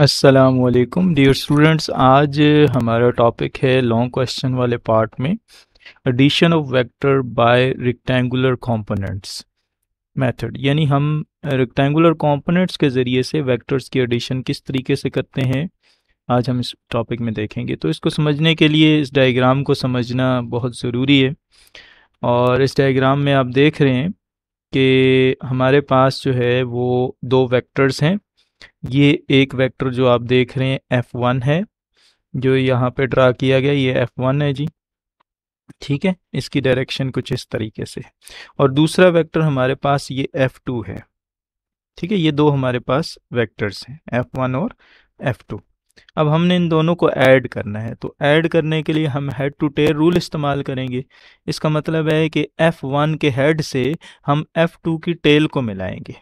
असलकुम dear students आज हमारा टॉपिक है लॉन्ग क्वेश्चन वाले पार्ट में addition of vector by rectangular components method यानी हम रिक्टेंगुलर कंपोनेंट्स के ज़रिए से वेक्टर्स की एडिशन किस तरीके से करते हैं आज हम इस टॉपिक में देखेंगे तो इसको समझने के लिए इस डायग्राम को समझना बहुत ज़रूरी है और इस डायग्राम में आप देख रहे हैं कि हमारे पास जो है वो दो वैक्टर्स हैं ये एक वेक्टर जो आप देख रहे हैं एफ वन है जो यहाँ पे ड्रा किया गया ये एफ वन है जी ठीक है इसकी डायरेक्शन कुछ इस तरीके से है और दूसरा वेक्टर हमारे पास ये एफ टू है ठीक है ये दो हमारे पास वेक्टर्स हैं एफ वन और एफ टू अब हमने इन दोनों को ऐड करना है तो ऐड करने के लिए हम हेड टू टेल रूल इस्तेमाल करेंगे इसका मतलब है कि एफ वन के हेड से हम एफ टू की टेल को मिलाएंगे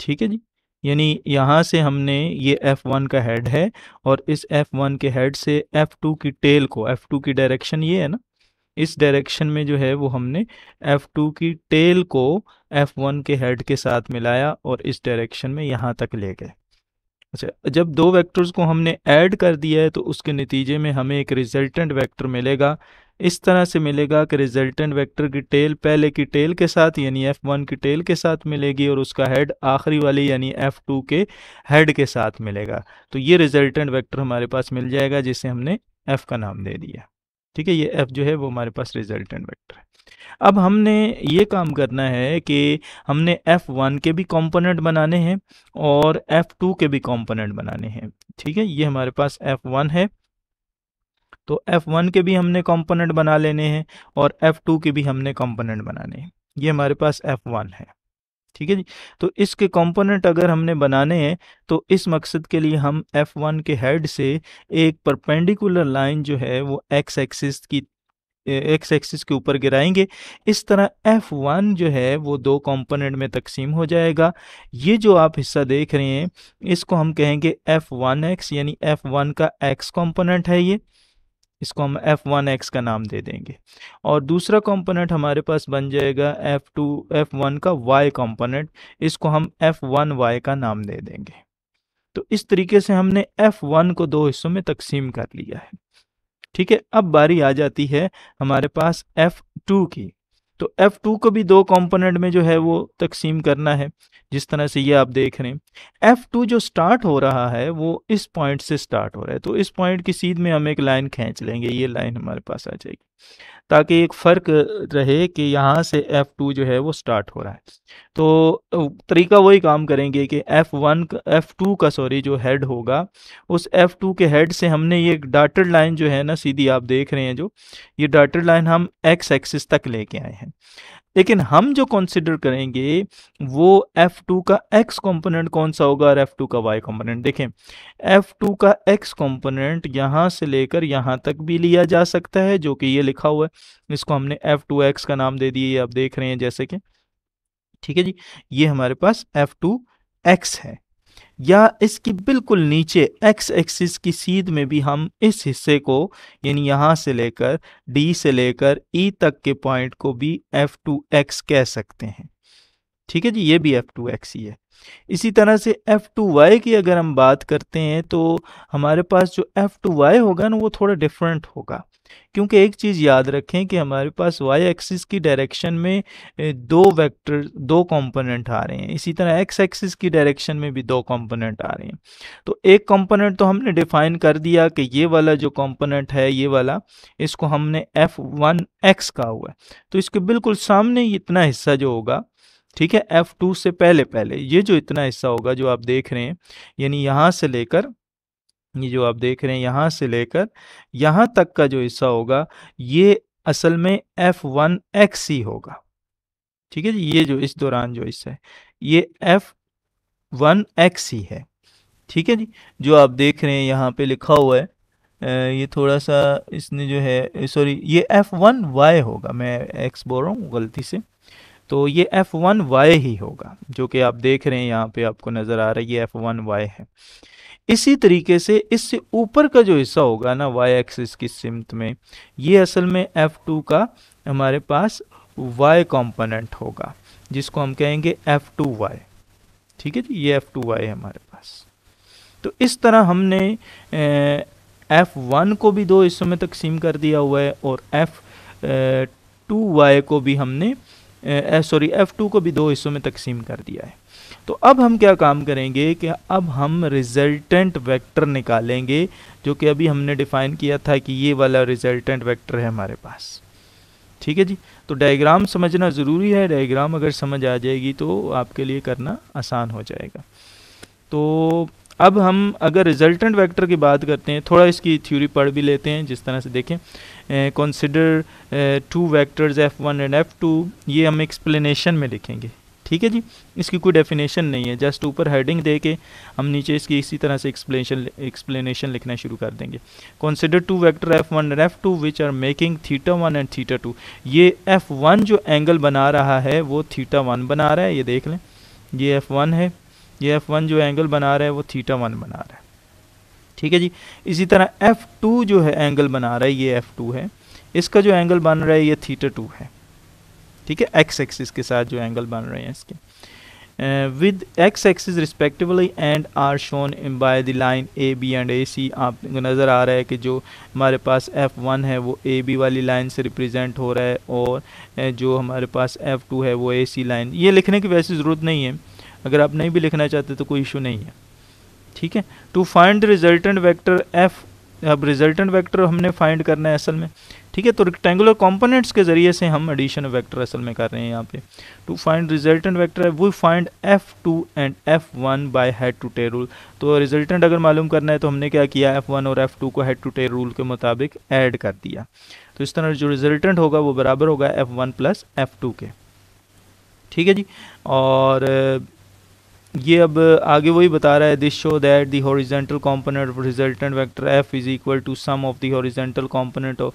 ठीक है जी यानी यहाँ से हमने ये F1 का हेड है और इस F1 के हेड से F2 की टेल को F2 की डायरेक्शन ये है ना इस डायरेक्शन में जो है वो हमने F2 की टेल को F1 के हेड के साथ मिलाया और इस डायरेक्शन में यहाँ तक ले गए अच्छा जब दो वेक्टर्स को हमने ऐड कर दिया है तो उसके नतीजे में हमें एक रिजल्टेंट वेक्टर मिलेगा इस तरह से मिलेगा कि रिजल्टेंट वेक्टर की टेल पहले की टेल के साथ यानी एफ़ वन की टेल के साथ मिलेगी और उसका हेड आखिरी वाली यानी एफ़ टू के हेड के साथ मिलेगा तो ये रिजल्टेंट वेक्टर हमारे पास मिल जाएगा जिसे हमने एफ़ का नाम दे दिया ठीक है ये एफ जो है वो हमारे पास रिजल्टेंट वेक्टर है अब हमने ये काम करना है कि हमने एफ वन के भी कंपोनेंट बनाने हैं और एफ टू के भी कंपोनेंट बनाने हैं ठीक है ये हमारे पास एफ वन है तो एफ वन के भी हमने कंपोनेंट बना लेने हैं और एफ टू के भी हमने कंपोनेंट बनाने हैं ये हमारे पास एफ वन है ठीक है जी तो इसके कंपोनेंट अगर हमने बनाने हैं तो इस मकसद के लिए हम F1 के हेड से एक परपेंडिकुलर लाइन जो है वो एक्स एक्सिस की एक्स एक्सिस के ऊपर गिराएंगे इस तरह F1 जो है वो दो कंपोनेंट में तकसीम हो जाएगा ये जो आप हिस्सा देख रहे हैं इसको हम कहेंगे F1x यानी F1 का x कंपोनेंट है ये इसको हम एफ़ वन एक्स का नाम दे देंगे और दूसरा कंपोनेंट हमारे पास बन जाएगा एफ़ टू एफ़ वन का वाई कंपोनेंट इसको हम एफ़ वन वाई का नाम दे देंगे तो इस तरीके से हमने एफ़ वन को दो हिस्सों में तकसीम कर लिया है ठीक है अब बारी आ जाती है हमारे पास एफ़ टू की तो एफ़ टू को भी दो कंपोनेंट में जो है वो तकसीम करना है जिस तरह से ये आप देख रहे हैं एफ़ टू जो स्टार्ट हो रहा है वो इस पॉइंट से स्टार्ट हो रहा है तो इस पॉइंट की सीध में हम एक लाइन खींच लेंगे ये लाइन हमारे पास आ जाएगी ताकि एक फ़र्क रहे कि यहाँ से F2 जो है वो स्टार्ट हो रहा है तो तरीका वही काम करेंगे कि F1 F2 का सॉरी जो हेड होगा उस F2 के हेड से हमने ये डाटेड लाइन जो है ना सीधी आप देख रहे हैं जो ये डाटेड लाइन हम एक्स एक्सिस तक लेके आए हैं लेकिन हम जो कंसिडर करेंगे वो एफ टू का एक्स कंपोनेंट कौन सा होगा और एफ टू का वाई कंपोनेंट देखें एफ टू का एक्स कंपोनेंट यहाँ से लेकर यहाँ तक भी लिया जा सकता है जो कि ये लिखा हुआ है इसको हमने एफ टू एक्स का नाम दे दिए आप देख रहे हैं जैसे कि ठीक है जी ये हमारे पास एफ टू एक्स है या इसकी बिल्कुल नीचे एक्स एक्सिस की सीध में भी हम इस हिस्से को यानी यहाँ से लेकर डी से लेकर ई e तक के पॉइंट को भी एफ टू एक्स कह सकते हैं ठीक है जी ये भी एफ़ टू एक्स ही है इसी तरह से एफ़ टू वाई की अगर हम बात करते हैं तो हमारे पास जो एफ़ टू वाई होगा ना वो थोड़ा डिफरेंट होगा क्योंकि एक चीज़ याद रखें कि हमारे पास y एक्सिस की डायरेक्शन में दो वेक्टर दो कंपोनेंट आ रहे हैं इसी तरह एक्स एक्सिस की डायरेक्शन में भी दो कंपोनेंट आ रहे हैं तो एक कंपोनेंट तो हमने डिफाइन कर दिया कि ये वाला जो कंपोनेंट है ये वाला इसको हमने एफ वन एक्स कहा हुआ है तो इसके बिल्कुल सामने इतना हिस्सा जो होगा ठीक है एफ टू से पहले पहले ये जो इतना हिस्सा होगा जो आप देख रहे हैं यानी यहाँ से लेकर ये जो आप देख रहे हैं यहाँ से लेकर यहाँ तक का जो हिस्सा होगा ये असल में एफ वन एक्स ही होगा ठीक है जी ये जो इस दौरान जो हिस्सा है ये एफ वन एक्स ही है ठीक है जी जो आप देख रहे हैं यहाँ पे लिखा हुआ है ये थोड़ा सा इसने जो है सॉरी ये एफ वन वाई होगा मैं एक्स बोल रहा हूँ गलती से तो ये एफ़ वन वाई ही होगा जो कि आप देख रहे हैं यहाँ पे आपको नज़र आ रहा है ये एफ़ वन वाई है इसी तरीके से इससे ऊपर का जो हिस्सा होगा ना वाई एक्सिस की सिमत में ये असल में एफ़ टू का हमारे पास वाई कॉम्पोनेंट होगा जिसको हम कहेंगे एफ़ टू वाई ठीक है जी ये एफ़ टू वाई है हमारे पास तो इस तरह हमने एफ़ वन को भी दो हिस्सों में तकसीम कर दिया हुआ है और एफ़ टू वाई को भी हमने सॉरी एफ़ टू को भी दो हिस्सों में तकसीम कर दिया है तो अब हम क्या काम करेंगे कि अब हम रिजल्टेंट वेक्टर निकालेंगे जो कि अभी हमने डिफ़ाइन किया था कि ये वाला रिजल्टेंट वेक्टर है हमारे पास ठीक है जी तो डायग्राम समझना ज़रूरी है डायग्राम अगर समझ आ जाएगी तो आपके लिए करना आसान हो जाएगा तो अब हम अगर रिजल्टेंट वेक्टर की बात करते हैं थोड़ा इसकी थ्योरी पढ़ भी लेते हैं जिस तरह से देखें consider two vectors F one and F two ये हम एक्सप्लेनेशन में लिखेंगे ठीक है जी इसकी कोई डेफिनेशन नहीं है जस्ट ऊपर हेडिंग दे के हम नीचे इसकी इसी तरह से एक्सप्लेनेशन एक्सप्लेनेशन लिखना शुरू कर देंगे consider two vector F one and F two which are making theta one and theta two ये एफ वन जो एंगल बना रहा है वो थीटा वन बना रहा है ये देख लें ये एफ वन है ये एफ़ वन जो एंगल बना रहा है वो थीटा वन बना रहा है ठीक है जी इसी तरह एफ़ टू जो है एंगल बना रहा है ये एफ़ टू है इसका जो एंगल बन रहा है ये थीटा टू है ठीक है एक्स एक्सिस के साथ जो एंगल बन रहे हैं इसके with X axis respectively and are shown by the line A B and A C आप नज़र आ रहा है कि जो हमारे पास एफ़ वन है वो ए बी वाली लाइन से रिप्रेजेंट हो रहा है और uh, जो हमारे पास एफ़ टू है वो ए सी लाइन ये लिखने की वैसे ज़रूरत नहीं है अगर आप नहीं भी लिखना चाहते तो कोई इशू नहीं है ठीक है to find resultant vector F अब रिजल्टेंट वेक्टर हमने फाइंड करना है असल में ठीक है तो रेक्टेंगुलर कंपोनेंट्स के ज़रिए से हम एडिशन वेक्टर असल में कर रहे हैं यहाँ पे टू फाइंड रिजल्टेंट वेक्टर है वो find F two and F one by head to tail rule तो रिजल्टेंट अगर मालूम करना है तो हमने क्या किया एफ वन और एफ टू को हेड टू टे रूल के मुताबिक ऐड कर दिया तो इस तरह जो रिजल्टेंट होगा वो बराबर होगा F one plus F two के ठीक है जी और ये अब आगे वही बता रहा है this show that the horizontal component of resultant vector F is equal to sum of the horizontal component of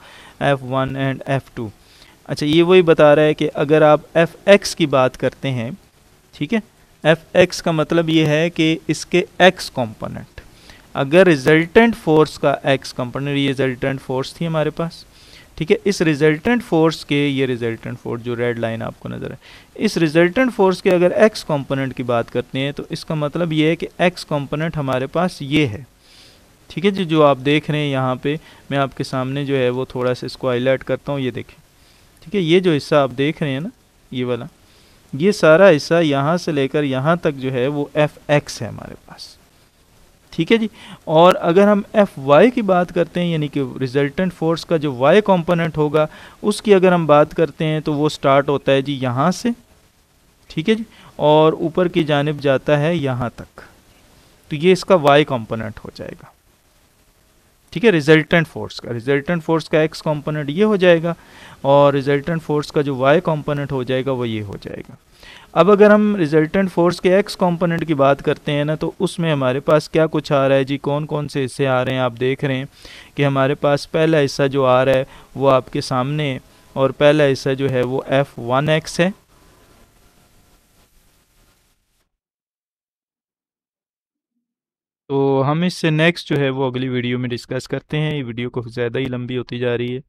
F one and F two अच्छा ये वही बता रहा है कि अगर आप एफ एक्स की बात करते हैं ठीक है एफ एक्स का मतलब ये है कि इसके एक्स कॉम्पोनेंट अगर रिजल्टेंट फोर्स का एक्स कॉम्पोनेंट ये रिजल्टेंट फोर्स थी हमारे पास ठीक है इस रिजल्टेंट फोर्स के ये रिजल्टेंट फोर्स जो रेड लाइन आपको नज़र है इस रिजल्टेंट फोर्स के अगर एक्स कंपोनेंट की बात करते हैं तो इसका मतलब ये है कि एक्स कंपोनेंट हमारे पास ये है ठीक है जी जो आप देख रहे हैं यहाँ पे मैं आपके सामने जो है वो थोड़ा सा इसको हाईलाइट करता हूँ ये देखें ठीक है ये जो हिस्सा आप देख रहे हैं ना ये वाला ये सारा हिस्सा यहाँ से लेकर यहाँ तक जो है वो एफ एक्स है हमारे पास ठीक है जी और अगर हम एफ वाई की बात करते हैं यानी कि रिजल्टेंट फोर्स का जो वाई कॉम्पोनेंट होगा उसकी अगर हम बात करते हैं तो वो स्टार्ट होता है जी यहाँ से ठीक है जी और ऊपर की जानब जाता है यहाँ तक तो ये इसका वाई कॉम्पोनेंट हो जाएगा ठीक है रिजल्टेंट फोर्स का रिजल्टेंट फोर्स का एक्स कॉम्पोनेंट ये हो जाएगा और रिजल्टेंट फोर्स का जो वाई कॉम्पोनेंट हो जाएगा वो ये हो जाएगा अब अगर हम रिजल्टेंट फोर्स के एक्स कंपोनेंट की बात करते हैं ना तो उसमें हमारे पास क्या कुछ आ रहा है जी कौन कौन से हिस्से आ रहे हैं आप देख रहे हैं कि हमारे पास पहला हिस्सा जो आ रहा है वो आपके सामने है और पहला हिस्सा जो है वो एफ वन एक्स है तो हम इससे नेक्स्ट जो है वो अगली वीडियो में डिस्कस करते हैं ये वीडियो को ज़्यादा ही लंबी होती जा रही है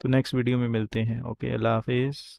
तो नेक्स्ट वीडियो में मिलते हैं ओके अल्लाह हाफिज़